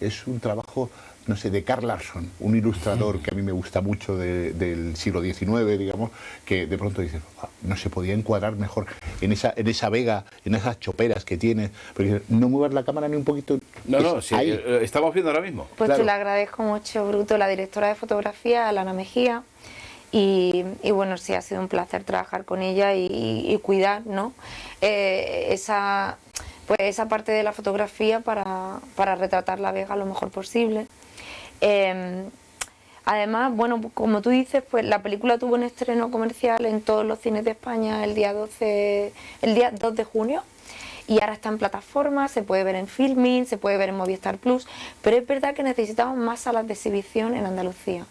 es un trabajo, no sé, de Carl Larson, un ilustrador que a mí me gusta mucho del siglo XIX, digamos, que de pronto dices, ah, no se podía encuadrar mejor en esa, en esa vega, en esas choperas que tienes. Porque no muevas la cámara ni un poquito, no, no, sí, eh, estamos viendo ahora mismo. Pues te lo agradezco mucho, Bruto, la directora de fotografía, Alana Mejía. Y, bueno, sí, ha sido un placer trabajar con ella y, cuidar, ¿no? Eh, esa, pues esa parte de la fotografía para, retratar la Vega lo mejor posible. Em, además, bueno, como tú dices, pues la película tuvo un estreno comercial en todos los cines de España el día 12, el día 2 de junio y ahora está en plataformas, se puede ver en filming, se puede ver en Movistar Plus, pero es verdad que necesitamos más salas de exhibición en Andalucía.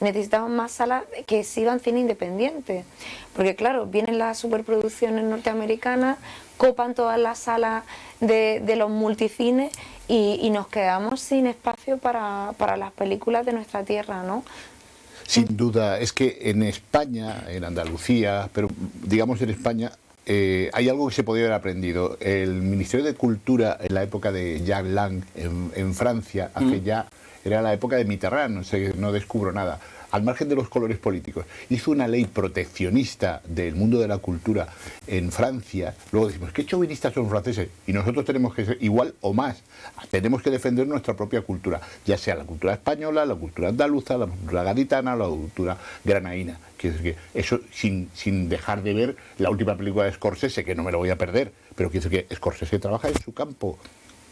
Necesitamos más salas que exhiban cine independiente, porque claro, vienen las superproducciones norteamericanas, copan todas las salas de, los multicines y, nos quedamos sin espacio para, para las películas de nuestra tierra, ¿no? Sin duda, es que en España, en Andalucía, pero digamos en España, eh, hay algo que se podría haber aprendido. El Ministerio de Cultura, en la época de Jacques Lang, en, Francia, hace mm. ya, era la época de Mitterrand, no descubro nada al margen de los colores políticos, hizo una ley proteccionista del mundo de la cultura en Francia, luego decimos, ¿qué chauvinistas son franceses? Y nosotros tenemos que ser igual o más, tenemos que defender nuestra propia cultura, ya sea la cultura española, la cultura andaluza, la cultura gaditana, la cultura granaína. Que eso sin, dejar de ver la última película de Scorsese, que no me lo voy a perder, pero quiero decir que Scorsese trabaja en su campo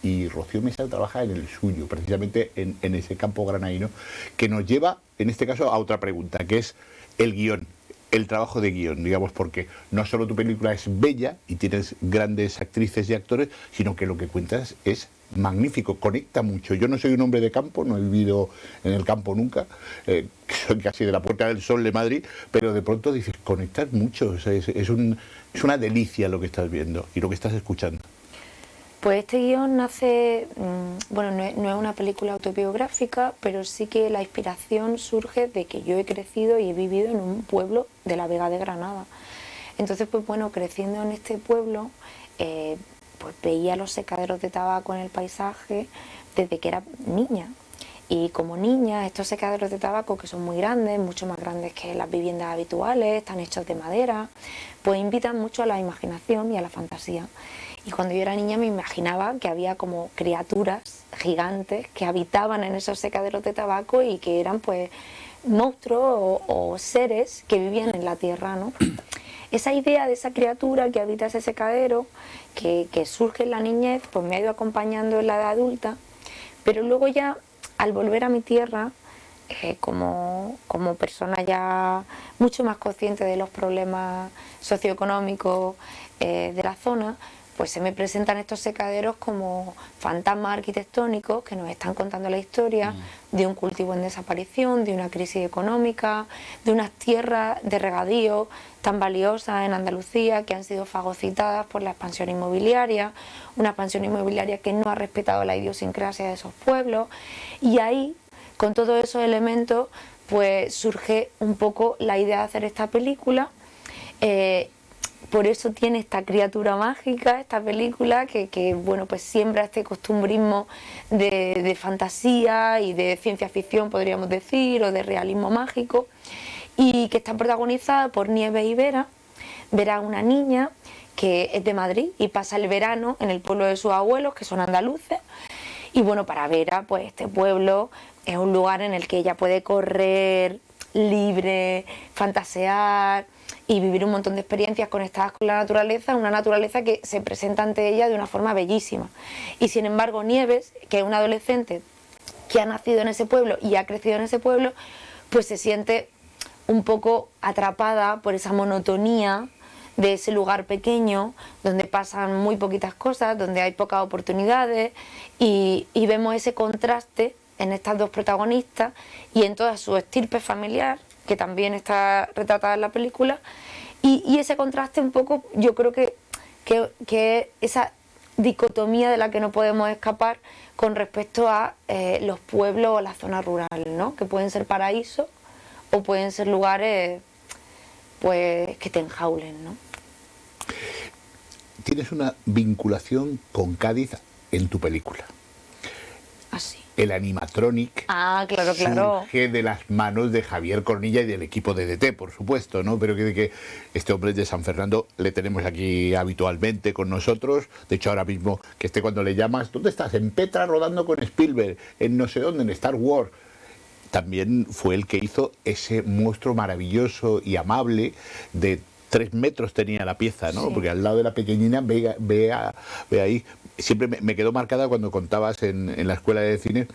y Rocío Mesa trabaja en el suyo, precisamente en, ese campo granaíno, que nos lleva, en este caso, a otra pregunta, que es el guión el trabajo de guión, digamos, porque no solo tu película es bella y tienes grandes actrices y actores, sino que lo que cuentas es magnífico, conecta mucho. Yo no soy un hombre de campo, no he vivido en el campo nunca, eh, soy casi de la Puerta del Sol de Madrid, pero de pronto dices, conectas mucho, es una delicia lo que estás viendo y lo que estás escuchando. Pues este guión nace, mm, bueno, no es, una película autobiográfica, pero sí que la inspiración surge de que yo he crecido y he vivido en un pueblo de la Vega de Granada. Entonces, pues bueno, creciendo en este pueblo, eh, pues veía los secaderos de tabaco en el paisaje desde que era niña. Y como niña, estos secaderos de tabaco, que son muy grandes, mucho más grandes que las viviendas habituales, están hechos de madera, pues invitan mucho a la imaginación y a la fantasía. Y cuando yo era niña me imaginaba que había como criaturas gigantes que habitaban en esos secaderos de tabaco y que eran pues monstruos o, seres que vivían en la tierra, ¿no? Esa idea de esa criatura que habita ese secadero, que, surge en la niñez, pues me ha ido acompañando en la edad adulta, pero luego ya al volver a mi tierra, eh, como, persona ya mucho más consciente de los problemas socioeconómicos eh, de la zona, pues se me presentan estos secaderos como fantasmas arquitectónicos que nos están contando la historia mm. de un cultivo en desaparición, de una crisis económica, de unas tierras de regadío tan valiosas en Andalucía que han sido fagocitadas por la expansión inmobiliaria, una expansión inmobiliaria que no ha respetado la idiosincrasia de esos pueblos y ahí, con todos esos elementos, pues surge un poco la idea de hacer esta película eh, por eso tiene esta criatura mágica, esta película, que, bueno, pues siembra este costumbrismo de, fantasía y de ciencia ficción, podríamos decir, o de realismo mágico, y que está protagonizada por Nieves y Vera. Vera una niña que es de Madrid y pasa el verano en el pueblo de sus abuelos, que son andaluces. Y bueno, para Vera, pues este pueblo es un lugar en el que ella puede correr libre, fantasear, y vivir un montón de experiencias conectadas con la naturaleza, una naturaleza que se presenta ante ella de una forma bellísima. Y sin embargo, Nieves, que es una adolescente que ha nacido en ese pueblo y ha crecido en ese pueblo, pues se siente un poco atrapada por esa monotonía de ese lugar pequeño donde pasan muy poquitas cosas, donde hay pocas oportunidades y, y vemos ese contraste en estas dos protagonistas y en toda su estirpe familiar que también está retratada en la película. Y, ese contraste un poco, yo creo que, que, esa dicotomía de la que no podemos escapar con respecto a eh, los pueblos o la zona rural, ¿no? Que pueden ser paraíso o pueden ser lugares pues que te enjaulen, ¿no? Tienes una vinculación con Cádiz en tu película el animatronic ah, surge de las manos de Javier Cornilla y del equipo de DT, por supuesto, ¿no? Pero que, que este hombre de San Fernando, le tenemos aquí habitualmente con nosotros. De hecho, ahora mismo, que esté cuando le llamas, ¿dónde estás? En Petra rodando con Spielberg, en no sé dónde, en Star Wars también fue el que hizo ese monstruo maravilloso y amable de tres metros tenía la pieza, ¿no? Porque al lado de la pequeñina ve, ve, ve, ahí siempre me, quedó marcada cuando contabas en, la escuela de cine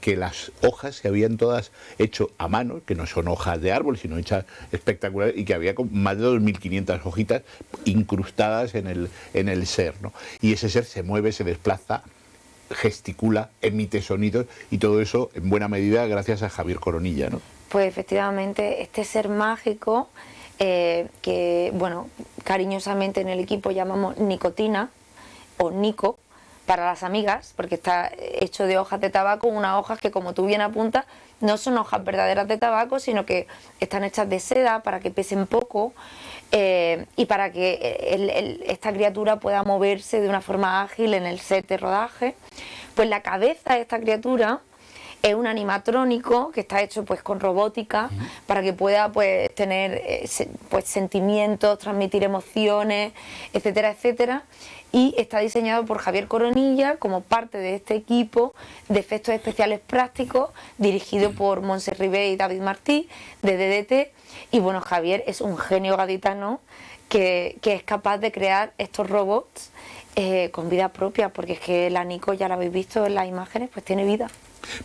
que, las hojas se habían todas hecho a mano, que no son hojas de árbol, sino hechas espectaculares, y que había más de 2.500 hojitas incrustadas en el, en el ser. ¿no? Y ese ser se mueve, se desplaza gesticula, emite sonidos y todo eso en buena medida gracias a Javier Coronilla, ¿no? Pues efectivamente, este ser mágico eh, que, bueno, cariñosamente en el equipo llamamos nicotina, nico para las amigas, porque está hecho de hojas de tabaco, unas hojas que como tú bien apuntas, no son hojas verdaderas de tabaco, sino que están hechas de seda para que pesen poco eh, y para que esta criatura pueda moverse de una forma ágil en el set de rodaje. Pues la cabeza de esta criatura es un animatrónico que está hecho pues con robótica para que pueda pues tener eh, pues sentimientos, transmitir emociones, etcétera, etcétera. Y está diseñado por Javier Coronilla como parte de este equipo de efectos especiales prácticos, dirigido por Monse Ribé y David Martí de DDT. Y bueno, Javier es un genio gaditano que, es capaz de crear estos robots eh, con vida propia, porque es que la Nico, ya la habéis visto en las imágenes, pues tiene vida.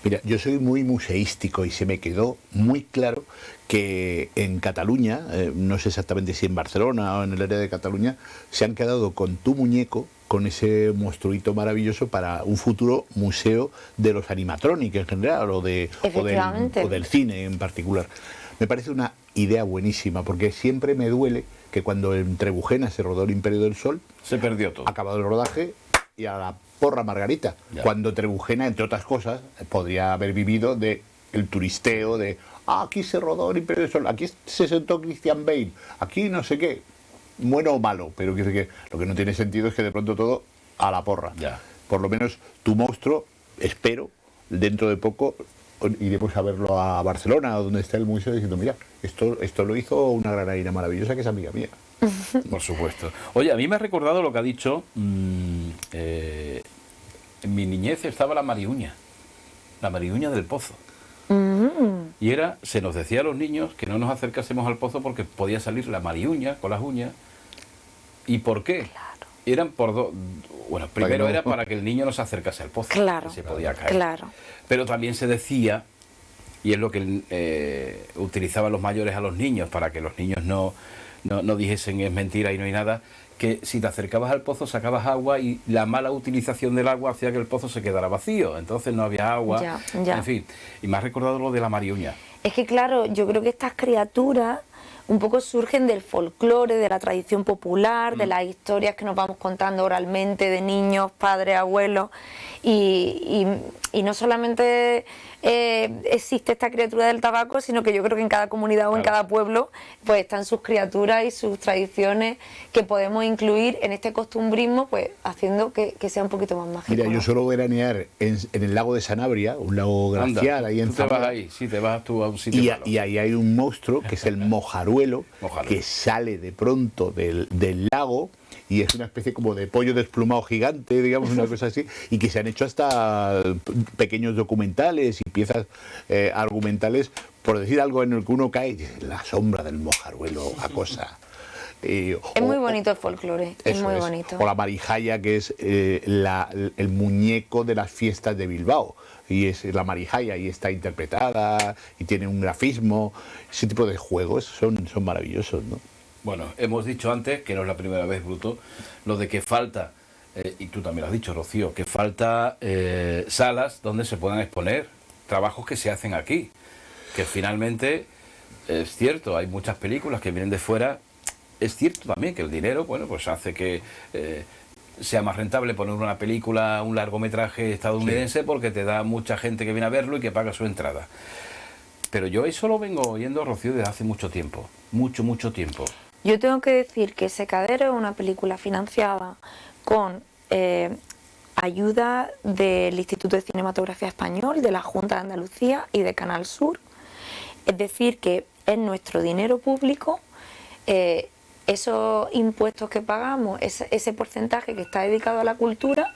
Mira, yo soy muy museístico y se me quedó muy claro que en Cataluña, eh, no sé exactamente si en Barcelona o en el área de Cataluña, se han quedado con tu muñeco, con ese monstruito maravilloso para un futuro museo de los animatrónicos en general o, de, del, cine en particular. Me parece una idea buenísima porque siempre me duele que cuando en Trebujena se rodó el Imperio del Sol, se perdió todo. Acabado el rodaje y a la Porra Margarita, cuando Trebujena, entre otras cosas, podría haber vivido de el turisteo de ah, aquí se rodó el Imperio del Sol, aquí se sentó Christian Bale, aquí no sé qué, bueno o malo, pero lo que no tiene sentido es que de pronto todo a la porra. Por lo menos tu monstruo, espero, dentro de poco iremos a verlo a Barcelona, donde está el museo, diciendo, mira, esto, esto lo hizo una granadina maravillosa que es amiga mía. Por supuesto. Oye, a mí me ha recordado lo que ha dicho. Mm, eh, en mi niñez estaba la mariuña, la mariuña del pozo. Mm. Y era, se nos decía a los niños que no nos acercásemos al pozo porque podía salir la mariuña con las uñas. ¿Y por qué? Claro. Eran por dos. Bueno, primero era para que el niño no se acercase al pozo. Claro. se podía caer. Claro. Pero también se decía, y es lo que eh, utilizaban los mayores a los niños para que los niños no no, dijesen es mentira y no hay nada, que si te acercabas al pozo sacabas agua y la mala utilización del agua hacía que el pozo se quedara vacío, entonces no había agua, en fin, y me has recordado lo de la mariuña. Es que claro, yo creo que estas criaturas un poco surgen del folclore, de la tradición popular, de mm. las historias que nos vamos contando oralmente de niños, padres, abuelos, y no solamente eh, existe esta criatura del tabaco, sino que yo creo que en cada comunidad o en cada pueblo pues están sus criaturas y sus tradiciones que podemos incluir en este costumbrismo, pues haciendo que, sea un poquito más mágico. Mira, yo suelo veranear en, en el lago de Sanabria, un lago glacial ahí en te vas ahí, sí, Y, ahí hay un monstruo que es el mojaruelo, que sale de pronto del, del lago y es una especie como de pollo desplumado gigante, digamos, una cosa así, y que se han hecho hasta pequeños documentales y piezas eh, argumentales por decir algo en el que uno cae, la sombra del mojaruelo acosa. cosa. Eh, es muy bonito el folclore, es muy bonito. O la marijaya, que es eh, el muñeco de las fiestas de Bilbao. Y es la marijaya y está interpretada y tiene un grafismo. Ese tipo de juegos son, son maravillosos, ¿no? Bueno, hemos dicho antes, que no es la primera vez, Bruto, lo de que falta, eh, y tú también lo has dicho, Rocío, que falta eh, salas donde se puedan exponer trabajos que se hacen aquí. Que finalmente, es cierto, hay muchas películas que vienen de fuera. Es cierto también que el dinero, bueno, pues hace que... Eh, sea más rentable poner una película, un largometraje estadounidense, porque te da mucha gente que viene a verlo y que paga su entrada. Pero yo eso lo vengo oyendo, Rocío, desde hace mucho tiempo, mucho, mucho tiempo. Yo tengo que decir que Secadero es una película financiada con eh, ayuda del Instituto de Cinematografía Español, de la Junta de Andalucía y de Canal Sur. Es decir, que es nuestro dinero público, eh, esos impuestos que pagamos, ese, porcentaje que está dedicado a la cultura,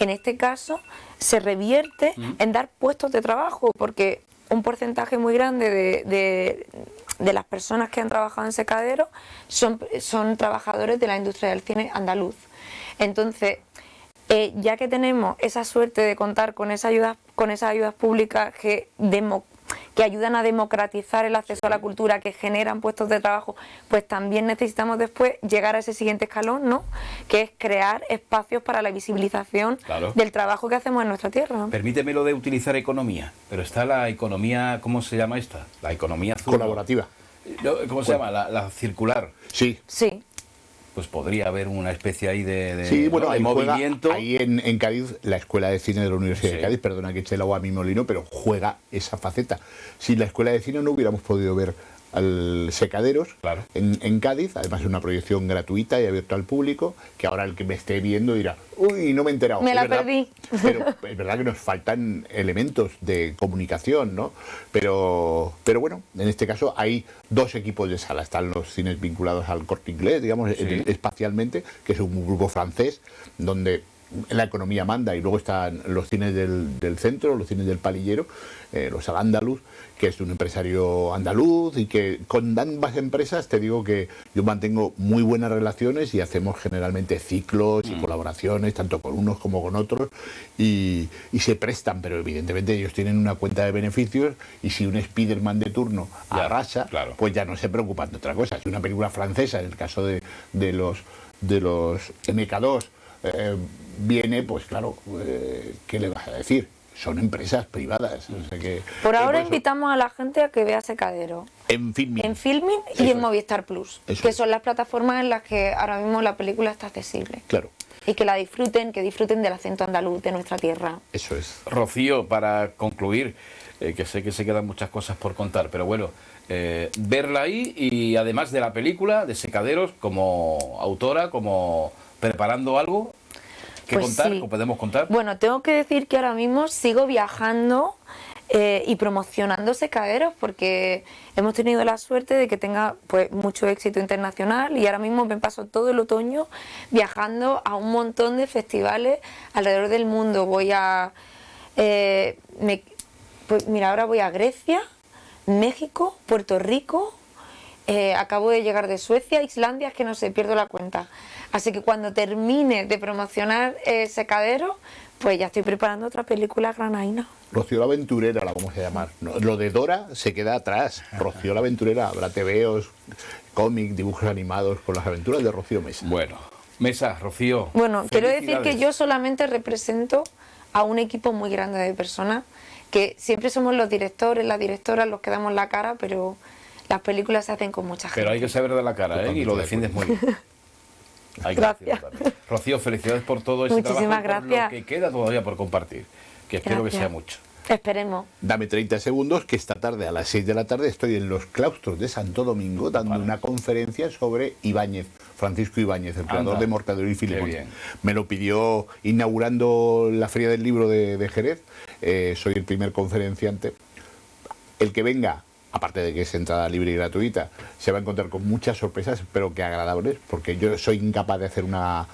en este caso se revierte mm. en dar puestos de trabajo, porque un porcentaje muy grande de de las personas que han trabajado en secadero son, son trabajadores de la industria del cine andaluz. Entonces, eh, ya que tenemos esa suerte de contar con esas ayudas, con esas ayudas públicas que demo, que ayudan a democratizar el acceso a la cultura, que generan puestos de trabajo, pues también necesitamos después llegar a ese siguiente escalón, ¿no? Que es crear espacios para la visibilización del trabajo que hacemos en nuestra tierra. Permítemelo lo de utilizar economía, pero está la economía, ¿cómo se llama esta? La economía Colaborativa. ¿Cómo se llama? La, la circular. Sí. Sí pues podría haber una especie ahí de, sí, bueno, hay movimiento. ahí en, Cádiz, la Escuela de Cine de la Universidad de Cádiz, perdona que eche el agua a mi molino, pero juega esa faceta. Sin la Escuela de Cine no hubiéramos podido ver al Secaderos en, Cádiz, además es una proyección gratuita y abierta al público, que ahora el que me esté viendo dirá, uy, no me he enterado. Me la perdí. Pero es verdad que nos faltan elementos de comunicación, ¿no? Pero, pero bueno, en este caso hay dos equipos de sala, están los cines vinculados al corte inglés, digamos, espacialmente, que es un grupo francés, donde la economía manda y luego están los cines del, centro, los cines del palillero, eh, los al que es un empresario andaluz y que con ambas empresas te digo que yo mantengo muy buenas relaciones y hacemos generalmente ciclos y mm. colaboraciones, tanto con unos como con otros, y, se prestan, pero evidentemente ellos tienen una cuenta de beneficios y si un Spiderman de turno arrasa, pues ya no se preocupan de otra cosa. Si una película francesa, en el caso de, los de los MK2, viene, pues claro, eh, ¿qué le vas a decir? Son empresas privadas. por eh, ahora invitamos a la gente a que vea Secadero. En Filming. En Filming y en Movistar Plus, que son las plataformas en las que ahora mismo la película está accesible. Claro y que la disfruten, que disfruten del acento andaluz de nuestra tierra. Eso es. Rocío, para concluir, eh, que sé que se quedan muchas cosas por contar, pero bueno, verla ahí y además de la película de Secaderos como autora, como preparando algo, pues contar sí. podemos contar? Bueno, tengo que decir que ahora mismo sigo viajando eh, y promocionando secaderos porque hemos tenido la suerte de que tenga pues mucho éxito internacional y ahora mismo me paso todo el otoño viajando a un montón de festivales alrededor del mundo. Voy a... Eh, pues mira, ahora voy a Grecia, México, Puerto Rico, eh, acabo de llegar de Suecia, Islandia, es que no sé, pierdo la cuenta. Así que cuando termine de promocionar eh, Secadero, pues ya estoy preparando otra película granaina. Rocío la Aventurera la vamos a llamar. lo de Dora se queda atrás. Rocío la Aventurera habrá TV, cómics, dibujos animados con las aventuras de Rocío Mesa. Bueno, Mesa, Rocío. Bueno, quiero decir que yo solamente represento a un equipo muy grande de personas, que siempre somos los directores, las directoras, los que damos la cara, pero las películas se hacen con mucha gente. Pero hay que saber de la cara, ¿eh? Y lo defiendes muy bien. gracias. Rocío, felicidades por todo ese Muchísimas gracias. lo que queda todavía por compartir, que espero que sea mucho. Esperemos. Dame 30 segundos que esta tarde a las 6 de la tarde estoy en los claustros de Santo Domingo dando una conferencia sobre Ibáñez, Francisco Ibáñez, el creador de Mortadelo y Filemón. Me lo pidió inaugurando la Feria del Libro de, Jerez. Eh, soy el primer conferenciante. El que venga aparte de que es entrada libre y gratuita, se va a encontrar con muchas sorpresas, pero que agradables, porque yo soy incapaz de hacer una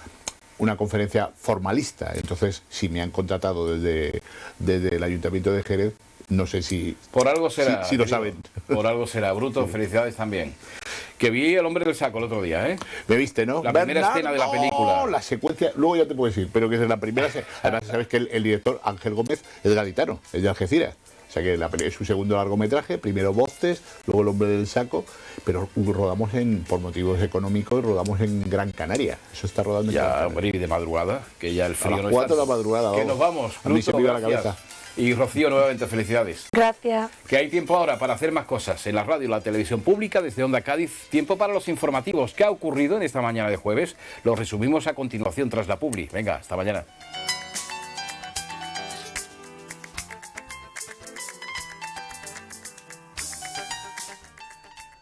una conferencia formalista. Entonces, si me han contratado desde, el Ayuntamiento de Jerez, no sé si. Por algo será. Si, lo saben. Por algo será. Bruto, felicidades también. Que vi el hombre del saco el otro día, ¿eh? Me viste, ¿no? La primera escena de la película. Oh, la secuencia, luego ya te puedo decir, pero que es la primera. Además, sabes que el, el director Ángel Gómez es gaditano, es de Algeciras. O sea que la, es su segundo largometraje, primero Voces, luego El hombre del saco, pero rodamos en, por motivos económicos, rodamos en Gran Canaria. Eso está rodando ya, en Gran de madrugada, que ya el frío. A las de la madrugada. Que nos vamos. A se la cabeza. Y Rocío, nuevamente felicidades. Gracias. Que hay tiempo ahora para hacer más cosas en la radio y la televisión pública desde Onda Cádiz. Tiempo para los informativos. ¿Qué ha ocurrido en esta mañana de jueves? Los resumimos a continuación tras la publi. Venga, hasta mañana.